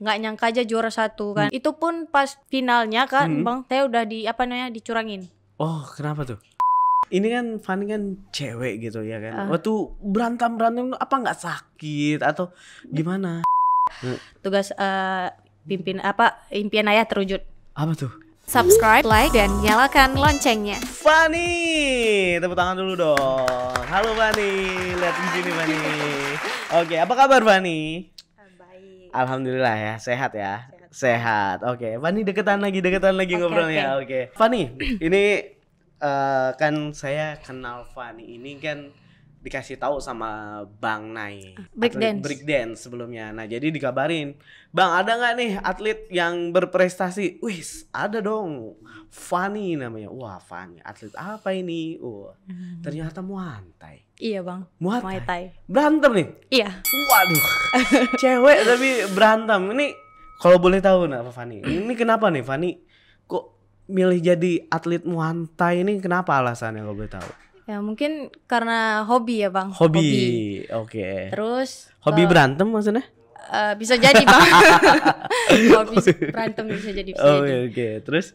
nggak nyangka aja juara satu kan. Hmm. Itu pun pas finalnya kan, hmm. Bang, saya udah di apa namanya dicurangin. Oh, kenapa tuh? Ini kan Fanny kan cewek gitu ya kan. Uh. Waktu berantem berantem apa nggak sakit atau gimana? Hmm. Tugas uh, pimpin apa impian ayah terwujud. Apa tuh? Subscribe, like, dan nyalakan loncengnya. Fanny, tepuk tangan dulu dong. Halo Fanny, lihat di sini Fanny. Oke, apa kabar Fanny? Alhamdulillah ya, sehat ya. Sehat. sehat. Oke, okay. Fani deketan lagi, deketan lagi okay, ngobrolnya. Oke. Okay. Okay. Fani, ini uh, kan saya kenal Fani ini kan dikasih tahu sama Bang Nai ah, break dance. break dance sebelumnya. Nah, jadi dikabarin, "Bang, ada nggak nih atlet yang berprestasi?" Wih, ada dong. Fanny namanya. Wah, Fanny. Atlet apa ini? Wah, hmm. ternyata muantai. Iya, Bang. Muantai. Muay Thai. Berantem nih? Iya. Waduh. Cewek tapi berantem. Ini kalau boleh tahu nah, apa Fani? Ini kenapa nih, Fanny? Kok milih jadi atlet muantai ini kenapa alasannya kalau boleh tahu? Ya mungkin karena hobi ya bang. Hobi, hobi. oke. Okay. Terus. Hobi uh, berantem maksudnya? Uh, bisa jadi bang. hobi berantem bisa jadi. Bisa oh oke, okay. terus?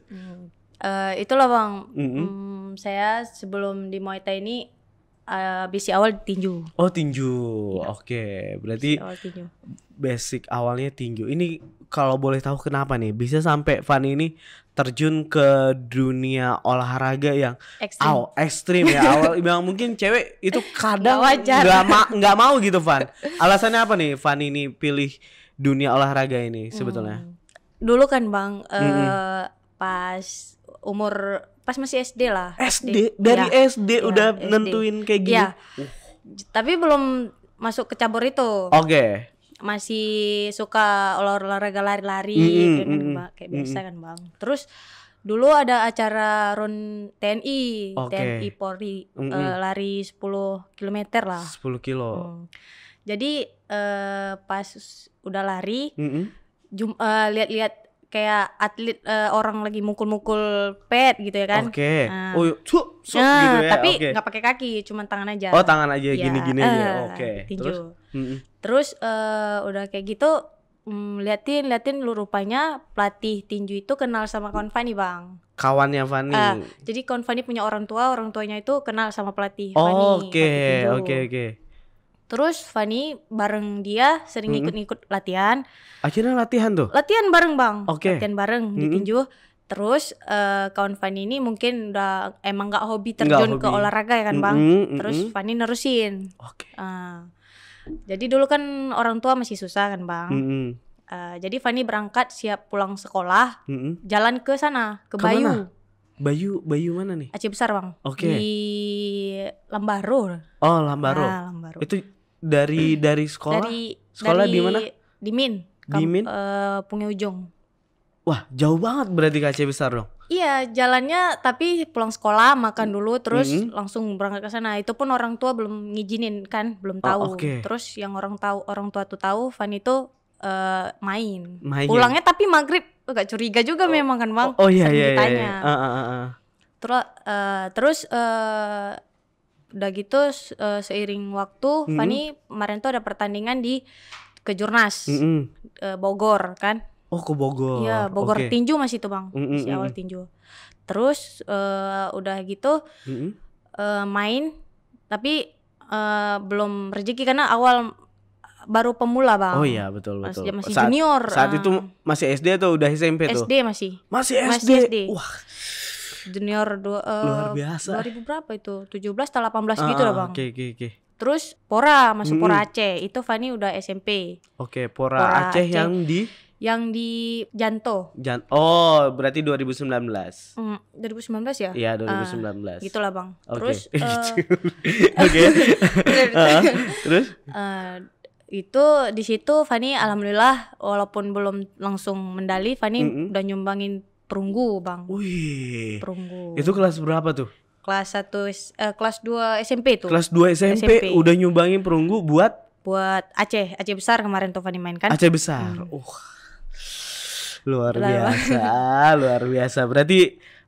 Uh, itulah bang. Mm -hmm. um, saya sebelum di Muay Thai ini uh, eh, BC awal tinju. Oh tinju, ya. oke. Okay. Berarti BC awal tinju. basic awalnya tinju. Ini kalau boleh tahu kenapa nih bisa sampai fan ini terjun ke dunia olahraga yang aw, ekstrim ya awal bilang mungkin cewek itu kadang nggak ma nggak mau gitu Van. Alasannya apa nih Van ini pilih dunia olahraga ini sebetulnya? Hmm. Dulu kan bang, mm -hmm. uh, pas umur pas masih SD lah. SD, SD. dari ya, SD ya, udah SD. nentuin kayak gini. Ya. Uh. Tapi belum masuk ke cabur itu. Oke. Okay. Masih suka olah olahraga lari-lari mm -hmm, gitu, mm -hmm, kayak mm -hmm. biasa kan, Bang. Terus dulu ada acara run TNI, okay. TNI Polri eh, mm -hmm. uh, lari 10 km lah. 10 kilo. Hmm. Jadi uh, pas udah lari, mm -hmm. uh, lihat-lihat kayak atlet uh, orang lagi mukul-mukul pet gitu ya kan. Oke. Okay. Uh. Oh, cuk, cuk nah, gitu ya. Tapi nggak okay. pakai kaki, cuma tangan aja. Oh, tangan aja iya, gini-gini ya. -gini aja. Eh, oke. Okay. Tinju. Terus mm Terus uh, udah kayak gitu um, liatin liatin lu rupanya pelatih tinju itu kenal sama kawan Fani, Bang. Kawannya Fani. Uh, jadi kawan Fani punya orang tua, orang tuanya itu kenal sama pelatih oh, Fani. Oke, oke, oke. Terus Fani bareng dia sering mm -hmm. ikut-ikut latihan. Akhirnya latihan tuh? Latihan bareng bang. Okay. Latihan bareng mm -hmm. di tinju. Terus uh, kawan Fani ini mungkin udah emang nggak hobi terjun gak hobi. ke olahraga ya kan bang. Mm -hmm. Terus Fani nerusin. Oke. Okay. Uh, jadi dulu kan orang tua masih susah kan bang. Mm -hmm. uh, jadi Fani berangkat siap pulang sekolah, mm -hmm. jalan ke sana ke, Kemana? Bayu. Bayu Bayu mana nih? Aceh Besar bang. Oke. Okay. Di Lambaru. Oh Lambaru. Nah, Lambaru. Itu dari dari sekolah. Dari sekolah dari, di mana? Di Min. Di Min. Uh, eh, Punya Ujung. Wah jauh banget berarti ke Aceh Besar dong. Iya jalannya tapi pulang sekolah makan dulu terus -hmm. langsung berangkat ke sana. Itu pun orang tua belum ngijinin kan belum oh, tahu. Oh, okay. Terus yang orang tahu orang tua tuh tahu Van tuh eh, uh, main. main. Pulangnya tapi maghrib agak curiga juga oh, memang kan bang. Oh, oh iya iya, iya. Ditanya. iya, iya. Uh, uh, uh. Terus uh, terus uh, udah gitu uh, seiring waktu hmm Fani kemarin tuh ada pertandingan di kejurnas mm-hmm. uh, Bogor kan. Oh ke Bogor. ya Bogor okay. tinju masih tuh bang mm-hmm. si awal mm-hmm. tinju. Terus uh, udah gitu mm-hmm. uh, main tapi uh, belum rezeki karena awal baru pemula bang. Oh iya betul betul. Masih, masih saat, junior. Saat uh, itu ah. masih SD atau udah SMP tuh? SD masih. Masih SD. Masih SD. Wah. Junior dua, uh, eh, luar biasa. 2000 berapa itu? 17 atau 18 gitu ah, gitu lah bang. Oke okay, oke okay, oke. Okay. Terus Pora masuk hmm. Pora Aceh itu Fani udah SMP. Oke okay, Pora, Pora Aceh, Aceh yang di yang di Janto. Jan oh, berarti 2019. Mm, 2019 ya? Iya, 2019. Uh, ah, gitulah, Bang. Okay. Terus uh, Oke. okay. uh, terus uh, itu di situ Fani alhamdulillah walaupun belum langsung mendali Fani mm -hmm. udah nyumbangin perunggu bang. Wih. Perunggu. Itu kelas berapa tuh? Kelas satu uh, kelas 2 SMP tuh. Kelas 2 SMP, SMP udah nyumbangin perunggu buat buat Aceh, Aceh besar kemarin tuh Fani mainkan. Aceh besar. Hmm. Uh. Luar Lama. biasa, luar biasa. Berarti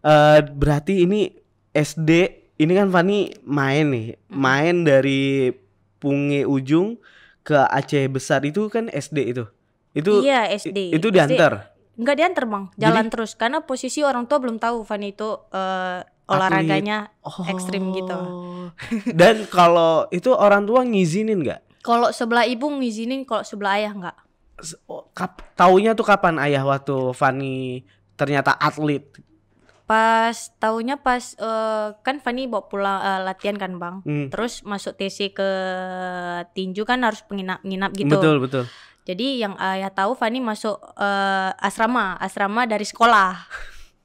uh, berarti ini SD ini kan Fani main nih, hmm. main dari punge ujung ke Aceh besar itu kan SD itu itu iya SD itu diantar Enggak diantar bang jalan Jadi, terus karena posisi orang tua belum tahu Fanny itu uh, olahraganya oh. ekstrim gitu dan kalau itu orang tua ngizinin nggak kalau sebelah ibu ngizinin kalau sebelah ayah nggak oh, Kap, taunya tuh kapan ayah waktu Fanny ternyata atlet Pas taunya pas uh, kan Fani bawa pulang uh, latihan kan bang, hmm. terus masuk TC ke tinju kan harus penginap-nginap gitu. Betul betul. Jadi yang ayah tahu Fani masuk uh, asrama, asrama dari sekolah.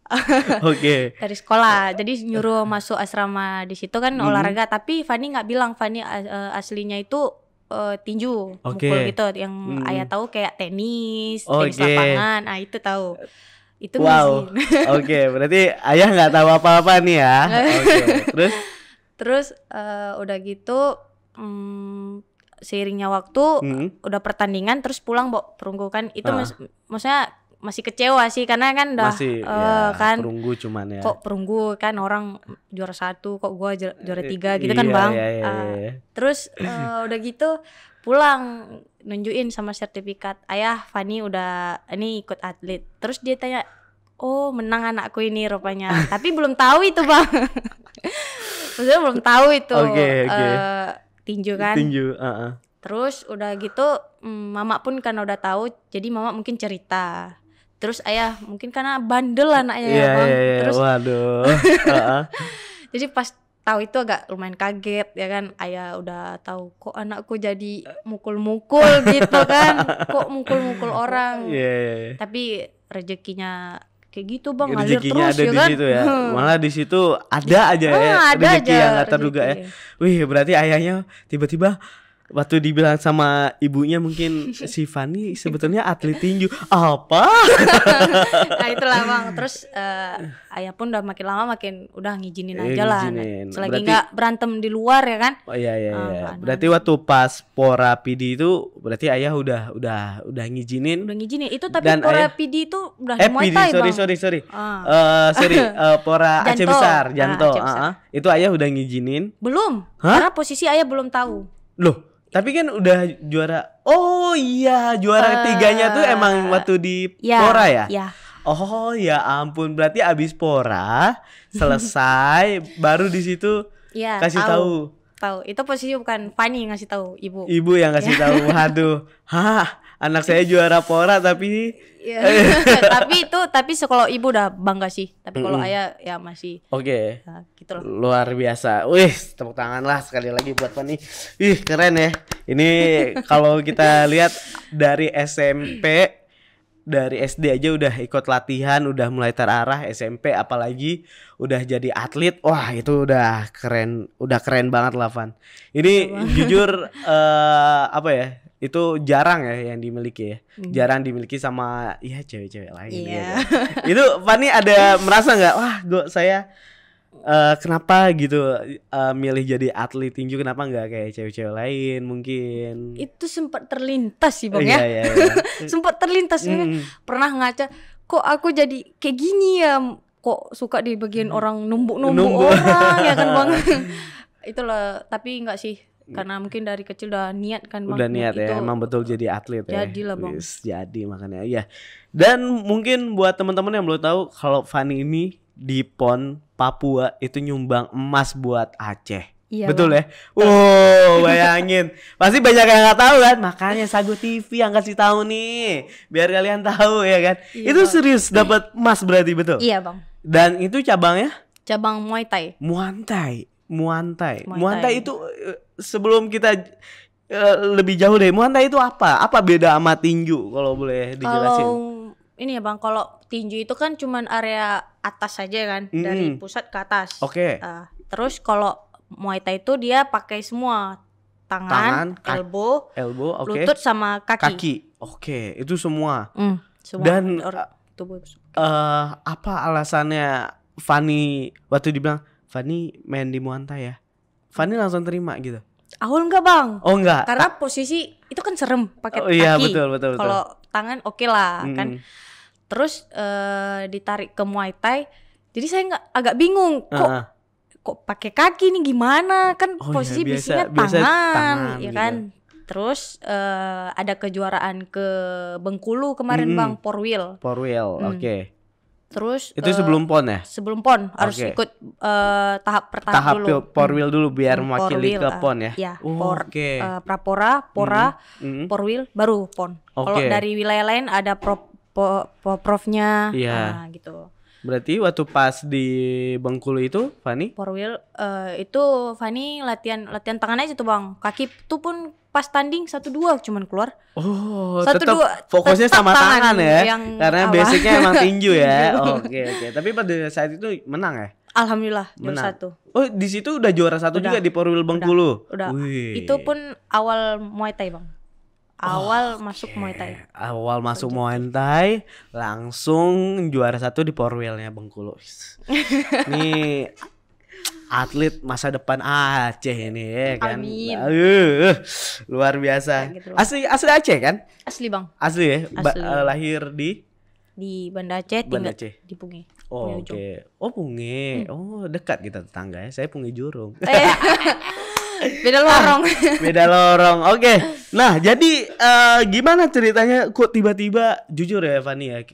Oke. okay. Dari sekolah. Jadi nyuruh masuk asrama di situ kan -hmm. olahraga, tapi Fani nggak bilang Fani uh, aslinya itu uh, tinju, okay. mukul gitu. Yang -hmm. ayah tahu kayak tenis, okay. tenis lapangan, ah itu tahu itu wow oke okay, berarti ayah nggak tahu apa-apa nih ya okay. terus terus uh, udah gitu um, seiringnya waktu hmm. udah pertandingan terus pulang bok perunggu kan itu uh. maksudnya masih kecewa sih karena kan udah masih, uh, ya, kan perunggu cuman ya kok perunggu kan orang juara satu kok gua juara tiga gitu kan, iya, kan bang iya, iya, ah. iya. Uh, terus uh, udah gitu pulang nunjukin sama sertifikat ayah Fani udah ini ikut atlet terus dia tanya oh menang anakku ini rupanya tapi belum tahu itu bang maksudnya belum tahu itu okay, eh, okay. Uh, tinju kan tinju uh -uh. terus udah gitu mm, mama pun karena udah tahu jadi mama mungkin cerita terus ayah mungkin karena bandel anaknya yeah, ya iya, bang yeah, yeah. terus waduh uh -uh. jadi pas tahu itu agak lumayan kaget ya kan ayah udah tahu kok anakku jadi mukul-mukul gitu kan kok mukul-mukul orang yeah, yeah, yeah. tapi rezekinya kayak gitu bang ngalir terus ada ya di kan? situ ya hmm. malah di situ ada aja ya ah, ada rezeki aja, yang nggak terduga ya wih berarti ayahnya tiba-tiba waktu dibilang sama ibunya mungkin si Fanny sebetulnya atlet tinju apa nah itulah bang terus uh, ayah pun udah makin lama makin udah ngijinin aja eh, aja lah selagi nggak berantem di luar ya kan oh iya iya, oh, iya. berarti waktu pas pora pidi itu berarti ayah udah udah udah ngizinin udah ngizinin itu tapi Dan pora ayah, pidi itu udah eh, pidi, sorry, bang sorry sorry uh. Uh, sorry uh, pora Aceh Besar Janto uh, ah, Aceh Besar. Uh, uh, itu ayah udah ngijinin. belum Hah? karena posisi ayah belum tahu loh tapi kan udah juara. Oh iya, juara uh, tiganya tuh emang waktu di ya, Pora ya? Iya. Oh ya ampun, berarti abis Pora selesai baru di situ ya, kasih tahu. Tahu. Itu posisi bukan Fani ngasih tahu ibu. Ibu yang ngasih ya. tahu. Waduh. Hah anak saya juara pora tapi yeah. tapi itu tapi kalau ibu udah bangga sih tapi kalau mm -hmm. ayah ya masih oke okay. Ya, nah, gitu luar biasa wih tepuk tangan lah sekali lagi buat Fani ih keren ya ini kalau kita lihat dari SMP dari SD aja udah ikut latihan, udah mulai terarah SMP apalagi udah jadi atlet. Wah, itu udah keren, udah keren banget lah Van. Ini iya, jujur uh, apa ya? itu jarang ya yang dimiliki ya. Hmm. Jarang dimiliki sama ya cewek-cewek lain yeah. gitu. Iya. Ya. itu Fani ada merasa nggak wah gua saya uh, kenapa gitu uh, milih jadi atlet tinju kenapa nggak kayak cewek-cewek lain mungkin itu sempat terlintas sih bang iya, ya Yeah, iya. yeah, yeah. sempat terlintas mm. pernah ngaca kok aku jadi kayak gini ya kok suka di bagian hmm. orang numbuk-numbuk orang ya kan bang itulah tapi nggak sih Iya. karena mungkin dari kecil udah niat kan bang udah niat ya itu, emang betul jadi atlet ya lah bang Wis, jadi makanya ya dan mungkin buat teman-teman yang belum tahu kalau Fanny ini di PON Papua itu nyumbang emas buat Aceh Iya, Betul bang. ya? Wow, bayangin. Pasti banyak yang nggak tahu kan? Makanya Sagu TV yang kasih tahu nih, biar kalian tahu ya kan. Iya, itu bang. serius dapat emas berarti betul? Iya, Bang. Dan itu cabangnya? Cabang Muay Thai. Muay Thai. Muay Thai. Muay Thai itu eh, sebelum kita uh, lebih jauh deh, Muanta itu apa? Apa beda sama tinju kalau boleh dijelasin? Kalau ini ya Bang, kalau tinju itu kan cuma area atas saja kan, hmm. dari pusat ke atas. Oke. Okay. Uh, eh, terus kalau Muay Thai itu dia pakai semua tangan, tangan elbow, elbow okay. lutut sama kaki. Kaki. Oke, okay. itu semua. Mm, semua. Dan tubuh. Uh, apa alasannya Fanny waktu dibilang Fanny main di Muanta ya? Fanny langsung terima gitu. Awal enggak bang? Oh enggak. Karena A posisi itu kan serem pakai oh, iya, kaki. betul betul. Kalau tangan oke okay lah hmm. kan. Terus uh, ditarik ke Muay Thai. Jadi saya nggak agak bingung kok uh -huh. kok pakai kaki nih gimana kan oh, iya, posisi iya, biasa, biasanya tangan, tangan ya gitu. kan. Terus uh, ada kejuaraan ke Bengkulu kemarin hmm. bang Porwil. Porwil, hmm. oke. Okay Terus itu uh, sebelum pon ya? Sebelum pon harus ikut uh, tahap pertama tahap dulu. Tahap porwil dulu biar hmm, mewakili ke uh, pon ya. Iya, oh, por, okay. uh, prapora, pora, hmm. porwil hmm. baru pon. Okay. Kalau dari wilayah lain ada pro, po, po, profnya yeah. nah, gitu. Berarti waktu pas di Bengkulu itu, Fani? Porwil uh, itu Fani latihan latihan tangan aja tuh, Bang. Kaki tuh pun pas tanding satu dua cuman keluar. Oh, satu tetap dua fokusnya tetap sama tangan, tangan ya. karena apa? basicnya emang tinju ya. Oke, oke. Okay, okay. Tapi pada saat itu menang ya? Alhamdulillah menang. juara satu. Oh, di situ udah juara satu udah, juga di Porwil Bengkulu. Udah. udah. Itu pun awal Muay Thai, Bang. Awal okay. masuk Muay Thai. Awal masuk Muay Thai, langsung juara satu di Porwilnya Bengkulu. Nih atlet masa depan Aceh ini ya kan. Amin. Nah, uh, uh, luar biasa. Gitu. asli asli Aceh kan? Asli Bang. Asli ya. Ba asli. Ba eh, lahir di di Banda Aceh, Banda Aceh. di Pungi. Oh, oke. Okay. Oh, Pungi. Hmm. Oh, dekat kita tetangga ya. Saya Pungi Jurung. Eh. beda lorong. Ah, beda lorong. Oke. Okay. Nah, jadi uh, gimana ceritanya kok tiba-tiba jujur ya Fani ya.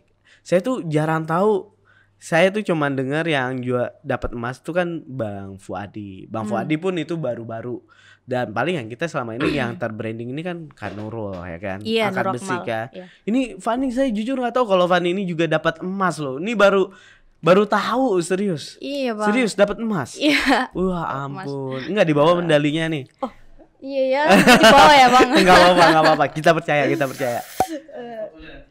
Saya tuh jarang tahu saya tuh cuman dengar yang jual dapat emas tuh kan Bang Fuadi. Bang hmm. Fuadi pun itu baru-baru dan paling yang kita selama ini yang terbranding ini kan Kanurul ya kan, iya, akad besi kan. Ya. Iya. Ini Fanny saya jujur nggak tahu kalau Fanny ini juga dapat emas loh. Ini baru baru tahu serius. Iya bang. Serius dapat emas. Iya. Wah ampun, enggak dibawa iya. medalinya nih. Oh iya ya, dibawa ya bang. enggak apa-apa, enggak apa-apa. Kita percaya, kita percaya. Eh.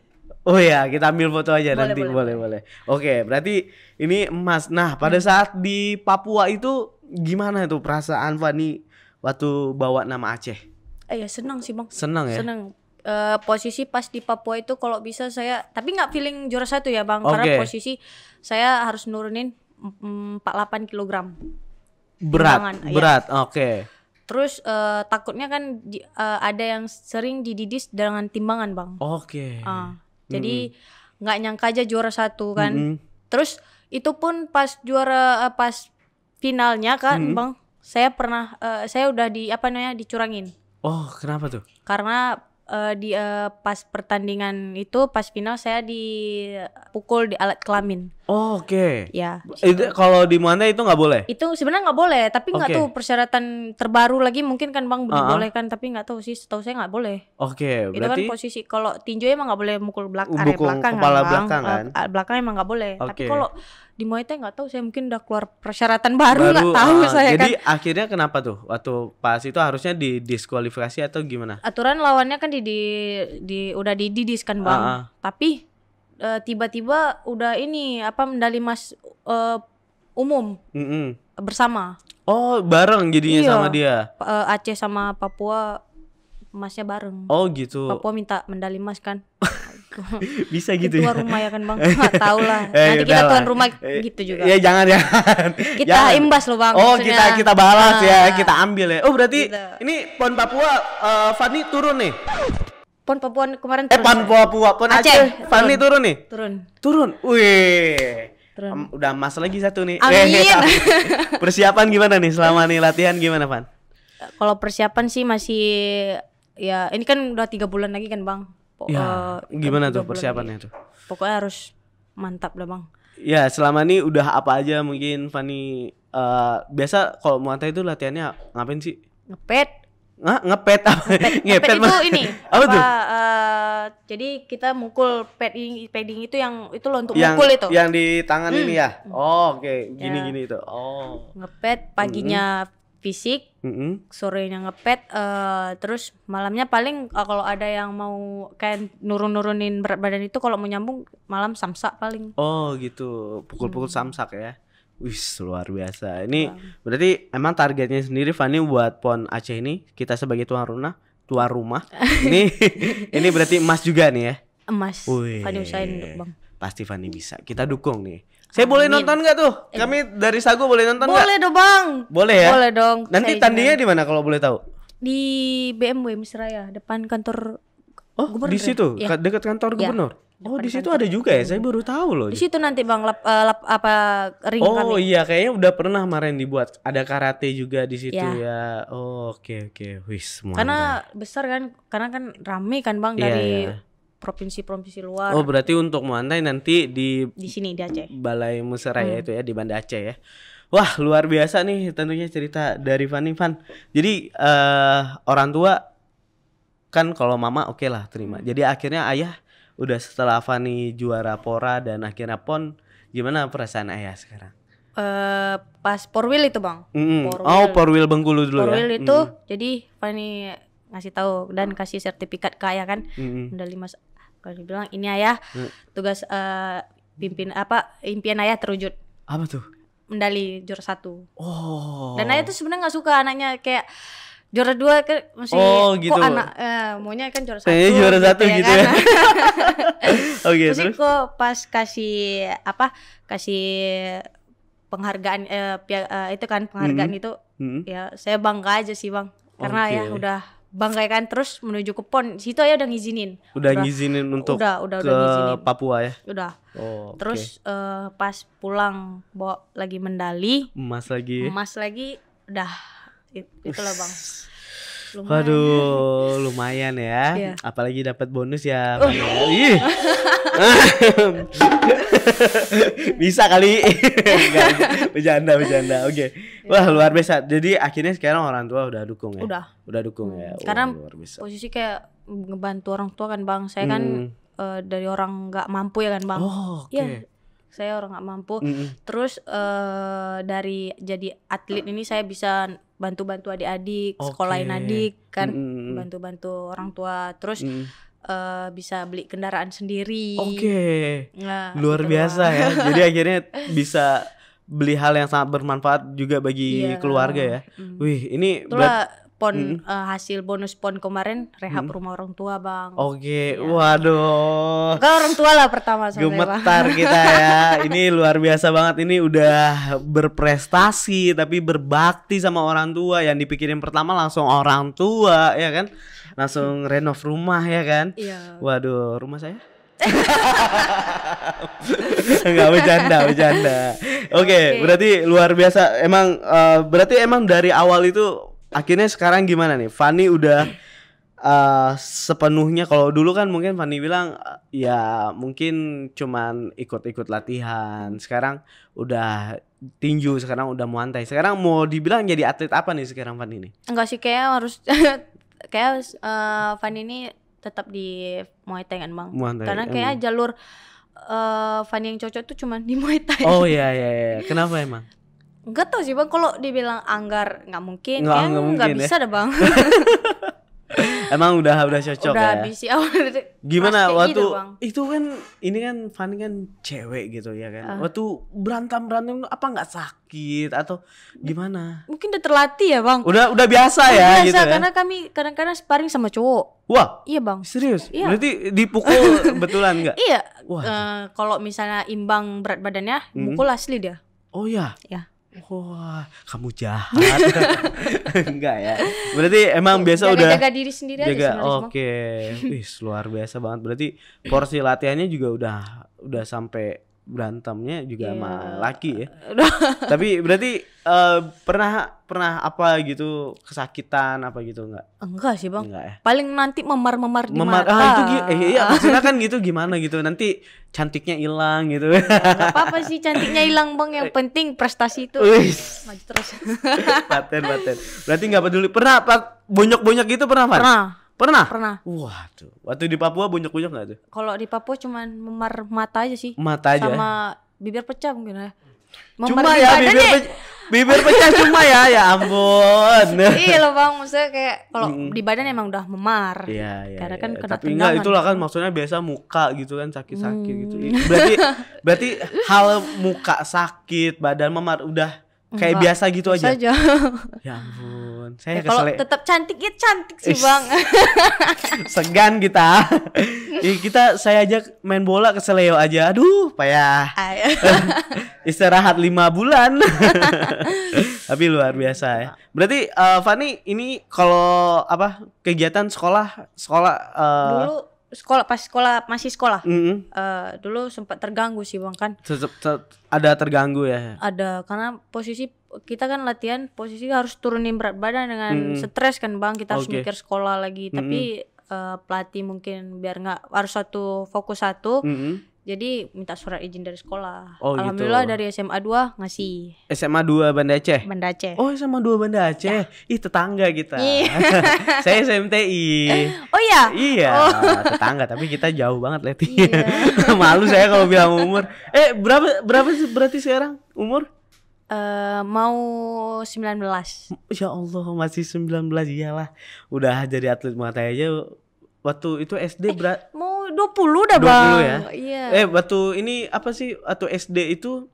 Oh ya, kita ambil foto aja boleh, nanti boleh boleh. boleh. Oke, berarti ini emas. Nah, pada hmm. saat di Papua itu gimana tuh perasaan Fani waktu bawa nama Aceh? Eh ya senang sih bang. Senang ya. Senang. Uh, posisi pas di Papua itu kalau bisa saya tapi nggak feeling juara satu ya bang okay. karena posisi saya harus nurunin 48 kg berat Timbangan, iya. berat ya. oke okay. terus uh, takutnya kan uh, ada yang sering dididis dengan timbangan bang oke okay. uh jadi nggak mm nyangka aja juara satu kan. Mm Terus itu pun pas juara eh, pas finalnya kan, mm Bang, saya pernah uh, saya udah di apa namanya dicurangin. Oh, kenapa tuh? Karena uh, di uh, pas pertandingan itu pas final saya dipukul di alat kelamin. Oh, Oke. Okay. Ya. Itu kalau di mana itu nggak boleh? Itu sebenarnya nggak boleh, tapi nggak okay. tahu persyaratan terbaru lagi mungkin kan bang uh ah, -huh. Ah. boleh kan, tapi nggak tahu sih. Setahu saya nggak boleh. Oke. Okay, berarti. Itu kan posisi kalau tinju emang nggak boleh mukul belakang, area belakang, kepala kan, belakang kan? Eh, kan? Belakang emang nggak boleh. Okay. Tapi kalau di Muay Thai nggak tahu saya mungkin udah keluar persyaratan baru nggak tahu uh, saya jadi kan. akhirnya kenapa tuh waktu pas itu harusnya di diskualifikasi atau gimana aturan lawannya kan di di, di udah dididis kan bang uh, uh. tapi tiba eh, tiba-tiba udah ini apa medali mas uh, eh, umum mm -hmm. bersama oh bareng jadinya iya, sama dia uh, Aceh sama Papua emasnya bareng oh gitu Papua minta medali emas kan bisa gitu ya. tuan ya? rumah ya kan bang nggak tahu lah eh, nanti kita tuan rumah eh, gitu juga ya jangan ya kita jangan. imbas loh bang oh maksudnya. kita kita balas nah. ya ah. kita ambil ya oh berarti gitu. ini pon Papua uh, Fani turun nih pon Papua kemarin eh, turun, eh pon Papua pon Aceh, Aceh. Fani turun. turun nih turun turun wih turun. Um, udah emas lagi satu nih amin persiapan gimana nih selama nih latihan gimana Fan kalau persiapan sih masih ya ini kan udah tiga bulan lagi kan bang ya, uh, gimana tuh persiapannya tuh pokoknya harus mantap lah bang ya selama ini udah apa aja mungkin Fanny uh, eh, biasa kalau muatai itu latihannya ngapain sih ngepet Nggak, ngepet apa? Ngepet, ngepet, itu ini. Apa, apa Uh, jadi kita mukul padding padding itu yang itu loh untuk yang, mukul itu. Yang di tangan hmm. ini ya. Oh, oke. Okay. Ya. Gini-gini ya. itu. Oh. Ngepet paginya hmm fisik mm-hmm. sorenya ngepet uh, terus malamnya paling uh, kalau ada yang mau kayak nurun nurunin berat badan itu kalau mau nyambung malam samsak paling oh gitu pukul pukul hmm. samsak ya Wis luar biasa. Ini iya. berarti emang targetnya sendiri Fanny buat PON Aceh ini kita sebagai tuan rumah, tuan rumah. ini ini berarti emas juga nih ya. Emas. Fanny usahain Bang. Pasti Fanny bisa. Kita dukung nih. Saya Amin. Eh. boleh nonton gak tuh? Kami dari Sago boleh nonton Boleh gak? dong bang. Boleh ya. Boleh dong. Nanti tandingnya di mana kalau boleh tahu? Di BMW Misraya depan kantor. Oh gubernur di situ ya? dekat kantor ya. gubernur. Oh di situ ada juga ya? Saya baru tahu loh. Di situ nanti bang lap, uh, lap apa ring oh, kami. Oh iya kayaknya udah pernah kemarin dibuat. Ada karate juga di situ ya. ya. Oh oke okay, oke. Okay. Wis Karena besar kan, karena kan rame kan bang yeah, dari yeah provinsi-provinsi luar. Oh, berarti untuk Muantai nanti di di sini di Aceh. Balai Musera hmm. ya itu ya di Banda Aceh ya. Wah, luar biasa nih tentunya cerita dari Fanny Fan. Jadi uh, orang tua kan kalau mama oke okay lah terima. Hmm. Jadi akhirnya ayah udah setelah Fanny juara Pora dan akhirnya PON gimana perasaan ayah sekarang? Uh, pas Porwil itu bang. Mm. Porwil. Oh Porwil Bengkulu dulu Porwil ya. Porwil itu mm. jadi Fani ngasih tahu dan kasih sertifikat ke ayah kan medali lima kalau dibilang ini ayah hmm. tugas uh, pimpin apa impian ayah terwujud apa tuh mendali juara satu oh dan ayah tuh sebenarnya nggak suka anaknya kayak juara dua kan masih oh, gitu. kok anak eh, maunya kan juara satu Kayaknya eh, juara gitu satu ya gitu, gitu ya, kan? oke okay, terus kok pas kasih apa kasih penghargaan eh, pia, eh, itu kan penghargaan -hmm. itu mm -hmm. ya saya bangga aja sih bang karena okay. ya udah Bangkai kan terus menuju ke PON. Situ aja udah ngizinin. Udah, udah ngizinin untuk udah, udah, ke udah ngizinin. Papua ya? Udah. Oh, okay. uh, eh, pas pulang bawa lagi mendali. Emas lagi. Emas lagi udah itu loh bang lumayan. Waduh, ya. lumayan ya. Yeah. Apalagi dapat bonus ya. Uh. Ih. Bisa kali. bercanda, bercanda. Oke. Okay. Iya. Wah, luar biasa. Jadi akhirnya sekarang orang tua udah dukung ya. Udah. Udah dukung ya. Hmm. Karena luar posisi kayak ngebantu orang tua kan, Bang. Saya kan, hmm. kan uh, dari orang nggak mampu ya kan, Bang. Oh, iya. oke. Okay. Ya. saya orang nggak mampu. -hmm. Terus uh, dari jadi atlet ini saya bisa bantu-bantu adik-adik, okay. sekolahin adik kan, mm. bantu-bantu orang tua. Terus mm. uh, bisa beli kendaraan sendiri. Oke. Okay. Nah, Luar gitu biasa lah. ya. Jadi akhirnya bisa beli hal yang sangat bermanfaat juga bagi yeah. keluarga ya. Mm. Wih, ini Itulah, pon hmm. uh, hasil bonus pon kemarin rehab hmm. rumah orang tua bang. Oke, okay. ya. waduh. Kau orang tua lah pertama Gemetar bang. kita ya. Ini luar biasa banget. Ini udah berprestasi tapi berbakti sama orang tua. Yang dipikirin pertama langsung orang tua ya kan. Langsung renov rumah ya kan. Iya. Waduh, rumah saya. Enggak bercanda, bercanda. Oke, okay, okay. berarti luar biasa. Emang uh, berarti emang dari awal itu akhirnya sekarang gimana nih? Fanny udah uh, sepenuhnya kalau dulu kan mungkin Fanny bilang eh, ya mungkin cuman ikut-ikut latihan. Sekarang udah tinju, sekarang udah muantai. Sekarang mau dibilang jadi atlet apa nih sekarang Fanny ini? Enggak sih kayak harus kayak uh, eh, Fanny ini tetap di Muay Thai kan, Bang. muantai, Karena kayak jalur uh, Fanny yang cocok tuh cuman di Muay Thai. Oh iya iya iya. Kenapa emang? Enggak tau sih bang, kalau dibilang anggar nggak mungkin, nggak, kan nggak ya. bisa ya? deh bang. Emang udah udah cocok udah ya. Habis, ya. Gimana waktu gitu, itu kan ini kan Fanny kan cewek gitu ya kan. Uh. Waktu berantem berantem apa nggak sakit atau gimana? Mungkin udah terlatih ya bang. Udah udah biasa udah ya biasa, gitu ya. Karena kami kadang-kadang sparring sama cowok. Wah. Iya bang. Serius? Iya. Berarti dipukul betulan nggak? Iya. Uh, kalau misalnya imbang berat badannya, hmm. mukul hmm. asli dia. Oh ya. Ya wah kamu jahat enggak ya berarti emang biasa jaga, udah jaga diri sendiri jaga oke okay. Wih, luar biasa banget berarti porsi latihannya juga udah udah sampai berantemnya juga yeah. sama laki ya. Tapi berarti uh, pernah pernah apa gitu kesakitan apa gitu enggak? Enggak sih, Bang. Enggak ya. Paling nanti memar-memar di memar, mata. Ah, itu eh, iya maksudnya kan gitu gimana gitu. Nanti cantiknya hilang gitu. Enggak iya, apa-apa sih cantiknya hilang, Bang. Yang penting prestasi itu maju terus. paten, paten. Berarti enggak peduli. Pernah bonyok-bonyok gitu pernah, Pak? Pernah. Pernah? Pernah. Waduh. Waktu di Papua bunyok-bunyok gak tuh? Kalau di Papua cuman memar mata aja sih. Mata aja. Sama bibir pecah mungkin ya. Memar cuma ya bibir pecah. bibir pecah cuma ya ya ampun iya loh bang maksudnya kayak kalau mm. di badan emang udah memar iya, iya, karena iya, kan iya. kena tapi enggak itulah kan maksudnya biasa muka gitu kan sakit-sakit gitu. hmm. gitu berarti berarti hal muka sakit badan memar udah kayak enggak, biasa gitu aja, Saja. ya ampun ampun. Saya ya, kalau ya. tetap cantik ya cantik sih, Ish. Bang. Segan kita. ya, kita saya ajak main bola ke Seleo aja. Aduh, payah. Istirahat lima bulan. Tapi luar biasa ya. Berarti uh, Fani ini kalau apa kegiatan sekolah sekolah uh, dulu sekolah pas sekolah masih sekolah mm -hmm. uh, dulu sempat terganggu sih bang kan ada terganggu ya ada karena posisi kita kan latihan posisi harus turunin berat badan dengan hmm. stres kan bang kita harus mikir sekolah lagi hmm. tapi uh, pelatih mungkin biar nggak harus satu fokus satu hmm. Jadi minta surat izin dari sekolah. Oh, gitu. Alhamdulillah gitu. dari SMA 2 ngasih. SMA 2 Banda Aceh. Banda Aceh. Oh, SMA 2 Banda Aceh. Ya. Ih, tetangga kita. Iya. Saya SMTI. Oh iya. Iya, oh. tetangga tapi kita jauh banget Leti. Iya. Malu saya kalau bilang umur. Eh, berapa berapa berarti sekarang umur? Uh, mau 19 Ya Allah masih 19 iyalah Udah jadi atlet mata aja Waktu itu SD eh, berat Mau 20 dah 20 bang 20 ya yeah. Eh waktu ini apa sih Waktu SD itu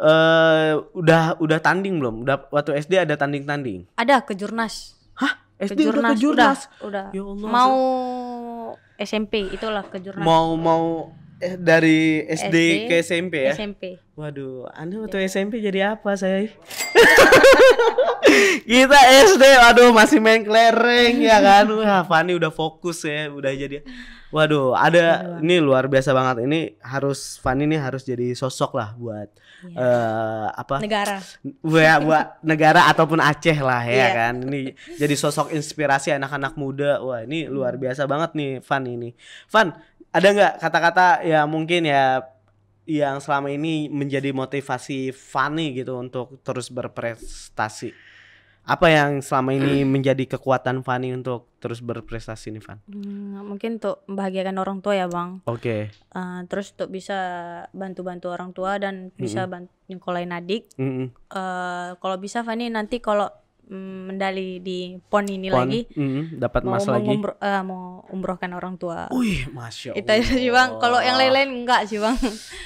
uh, Udah udah tanding belum? Udah, waktu SD ada tanding-tanding? Ada ke Jurnas Hah? SD kejurnas, udah ke Jurnas? Udah, udah. Ya Allah, Mau SMP itulah ke Jurnas Mau mau Eh, dari SD, SD ke SMP ya? SMP. Waduh, Anda waktu ya. SMP jadi apa saya? Kita SD, waduh masih main kelereng ya kan? Wah, Fani udah fokus ya, udah jadi. Waduh, ada waduh. ini luar biasa banget. Ini harus Fani ini harus jadi sosok lah buat ya. uh, apa? Negara. Buat, buat negara ataupun Aceh lah ya, ya kan. Ini jadi sosok inspirasi anak-anak muda. Wah, ini luar hmm. biasa banget nih Fani ini. Fan, ada nggak kata-kata ya mungkin ya yang selama ini menjadi motivasi Fanny gitu untuk terus berprestasi? Apa yang selama ini menjadi kekuatan Fanny untuk terus berprestasi nih Fan? Hmm, mungkin untuk membahagiakan orang tua ya Bang. Oke. Okay. Uh, eh, terus untuk bisa bantu-bantu orang tua dan bisa mm -hmm. bantu nyekolahin adik. Mm -hmm. uh, kalau bisa Fanny nanti kalau Mm, mendali di pon ini pon. lagi mm, dapat mau, mas mau lagi umbro, uh, eh, mau umrohkan orang tua. Wih, masya Allah. Itu sih bang. Kalau yang lain-lain enggak sih bang.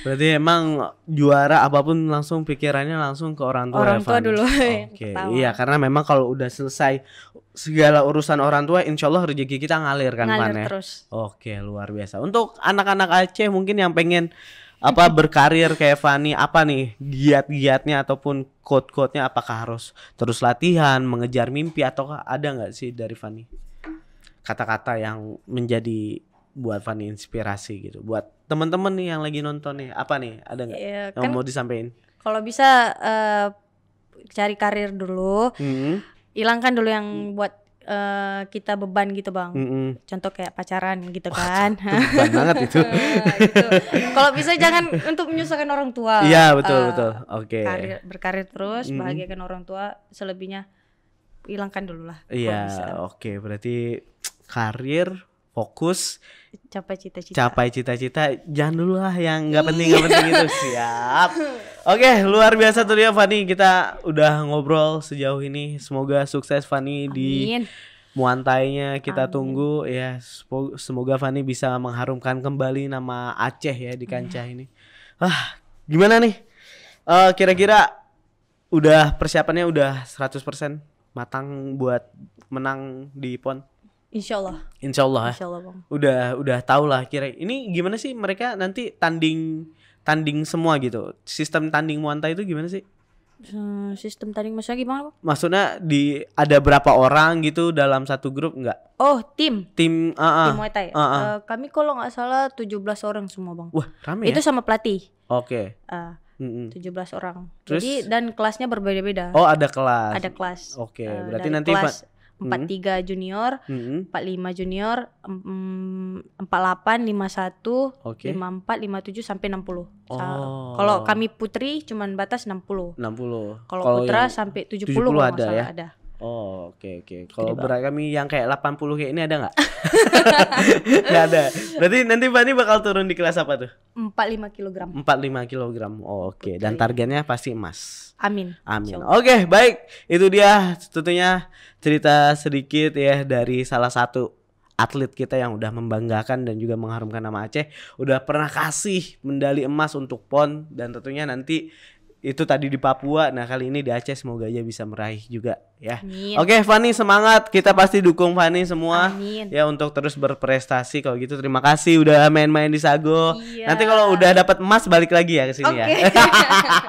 Berarti emang juara apapun langsung pikirannya langsung ke orang tua. Orang ya, tua dulu. Oke. Okay. Iya karena memang kalau udah selesai segala urusan orang tua, insyaallah rezeki kita ngalir kan Ngalir ya? terus. Oke luar biasa. Untuk anak-anak Aceh mungkin yang pengen apa berkarir kayak Fani apa nih giat-giatnya ataupun quote-quote-nya apakah harus terus latihan mengejar mimpi atau ada nggak sih dari Fani kata-kata yang menjadi buat Fani inspirasi gitu buat teman-teman nih yang lagi nonton nih apa nih ada nggak ya, kan, mau disampaikan kalau bisa uh, cari karir dulu hmm. hilangkan -hmm. dulu yang buat Eh, kita beban gitu bang. Mm -hmm. Contoh kayak pacaran gitu oh, kan. Beban banget itu. Gitu. Kalau bisa jangan untuk menyusahkan orang tua. Iya betul uh, betul. Oke. Okay. berkarir terus, mm -hmm. bahagiakan orang tua. Selebihnya hilangkan dulu lah. Iya. Oke okay. berarti karir fokus capai cita-cita capai cita-cita jangan dulu lah yang nggak penting nggak penting itu siap Oke, okay, luar biasa tuh dia Fani. Kita udah ngobrol sejauh ini. Semoga sukses Fani di muantainya. Kita Amin. tunggu ya. Semoga Fani bisa mengharumkan kembali nama Aceh ya di kancah iya. ini. Ah, gimana nih? Uh, kira-kira udah persiapannya udah 100% matang buat menang di PON? Insya Allah. Insya Allah. Ya? Insya Allah bang. Udah udah tau lah kira. Ini gimana sih mereka nanti tanding tanding semua gitu. Sistem tanding Muanta itu gimana sih? Hmm, sistem tanding maksudnya gimana? Maksudnya di ada berapa orang gitu dalam satu grup nggak? Oh tim. Tim, uh, uh, tim Muay Uh, uh. Uh, kami kalau nggak salah 17 orang semua bang. Wah rame. Itu ya? sama pelatih. Oke. Okay. Uh, tujuh belas orang. Terus? Jadi dan kelasnya berbeda-beda. Oh ada kelas. Ada kelas. Oke okay. uh, eh, berarti nanti kelas, empat 43 hmm. junior, mm -hmm. 45 junior, lima 48, 51, okay. 54, 57 sampai 60. Oh. Kalau kami putri cuman batas 60. 60. Kalau putra sampai 70, 70 kalau ada ya. ada. Oh, oke okay, oke. Okay. Kalau berat kami yang kayak 80 kayak ini ada nggak? nggak ada. Berarti nanti Bani bakal turun di kelas apa tuh? 45 kg. 45 kg. Oh, oke. Okay. Dan targetnya pasti emas. Amin. Amin. Oke, okay, baik. Itu dia tentunya cerita sedikit ya dari salah satu atlet kita yang udah membanggakan dan juga mengharumkan nama Aceh udah pernah kasih medali emas untuk PON dan tentunya nanti itu tadi di Papua. Nah, kali ini di Aceh semoga aja bisa meraih juga ya. Amin. Oke, Fani semangat. Kita pasti dukung Fani semua Amin. ya untuk terus berprestasi. Kalau gitu terima kasih udah main-main di Sago. Iya. Nanti kalau udah dapat emas balik lagi ya ke sini okay. ya.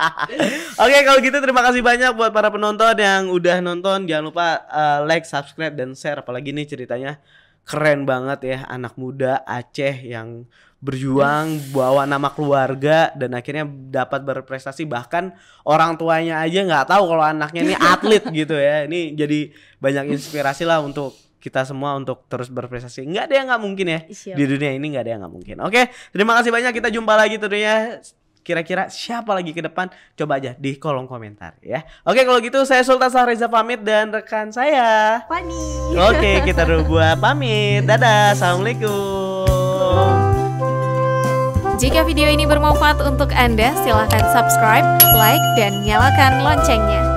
Oke, kalau gitu terima kasih banyak buat para penonton yang udah nonton. Jangan lupa uh, like, subscribe dan share apalagi nih ceritanya keren banget ya anak muda Aceh yang berjuang bawa nama keluarga dan akhirnya dapat berprestasi bahkan orang tuanya aja nggak tahu kalau anaknya ini atlet gitu ya ini jadi banyak inspirasi lah untuk kita semua untuk terus berprestasi nggak ada yang nggak mungkin ya iya. di dunia ini nggak ada yang nggak mungkin oke terima kasih banyak kita jumpa lagi tentunya kira-kira siapa lagi ke depan coba aja di kolom komentar ya oke kalau gitu saya Sultan Sahriza pamit dan rekan saya Fani oke kita berdua pamit dadah assalamualaikum jika video ini bermanfaat untuk Anda, silahkan subscribe, like, dan nyalakan loncengnya.